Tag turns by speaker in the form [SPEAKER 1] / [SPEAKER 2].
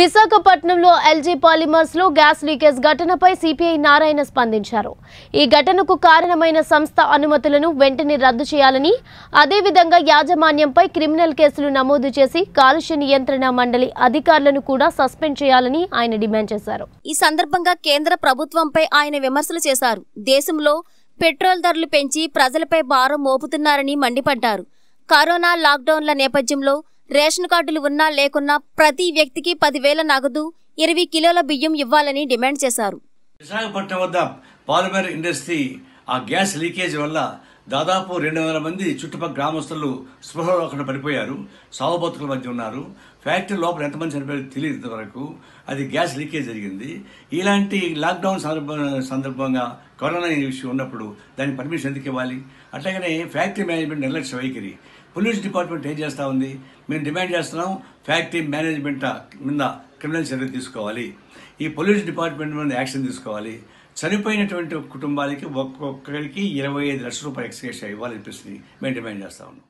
[SPEAKER 1] విశాఖపట్నంలో LG polymers లో gas leakage ఘటనపై సిపిఐ నారాయణ స్పందించారు ఈ ఘటనకు కారణమైన సంస్థ అనుమతులను వెంటనే రద్దు చేయాలని అదేవిధంగా యాజమాన్యంపై క్రిమినల్ కేసులు నమోదు చేసి కాలుష్య నియంత్రణ మండలి అధికారులను కూడా సస్పెండ్ చేయాలని ఆయన డిమాండ్ చేశారు ఈ సందర్భంగా కేంద్ర ప్రభుత్వంపై ఆయన విమర్శలు
[SPEAKER 2] చేశారు దేశంలో పెట్రోల్ ధరలు పెంచి ప్రజలపై భారం మోపుతున్నారని మండిపడ్డారు కరోనా లాక్డౌన్ల నేపథ్యంలో రేషన్ కార్డులు ఉన్నా లేకున్నా ప్రతి వ్యక్తికి పదివేల నగదు ఇరవై కిలోల బియ్యం ఇవ్వాలని డిమాండ్ చేశారు
[SPEAKER 3] విశాఖపట్నం వద్ద పాలిమర్ ఇండస్ట్రీ ఆ గ్యాస్ లీకేజ్ వల్ల దాదాపు రెండు వందల మంది చుట్టుపక్కల గ్రామస్తులు స్పృహలో అక్కడ పడిపోయారు సావబోతుల మధ్య ఉన్నారు ఫ్యాక్టరీ లోపల ఎంతమంది చనిపోయారు తెలియదు వరకు అది గ్యాస్ లీకేజ్ జరిగింది ఇలాంటి లాక్డౌన్ సందర్భ సందర్భంగా కరోనా ఇష్యూ ఉన్నప్పుడు దానికి పర్మిషన్ ఎందుకు ఇవ్వాలి అట్లాగనే ఫ్యాక్టరీ మేనేజ్మెంట్ నిర్లక్ష్య వైఖరి పొల్యూషన్ డిపార్ట్మెంట్ ఏం చేస్తూ ఉంది మేము డిమాండ్ చేస్తున్నాం ఫ్యాక్టరీ మేనేజ్మెంట్ మీద క్రిమినల్ చర్యలు తీసుకోవాలి ఈ పొల్యూషన్ డిపార్ట్మెంట్ మీద యాక్షన్ తీసుకోవాలి చనిపోయినటువంటి
[SPEAKER 1] కుటుంబాలకి ఒక్కొక్కరికి ఇరవై ఐదు లక్షల రూపాయలు ఎక్స్కేషన్ ఇవ్వాలనిపిస్తుంది మేము డిమాండ్ చేస్తా ఉన్నాం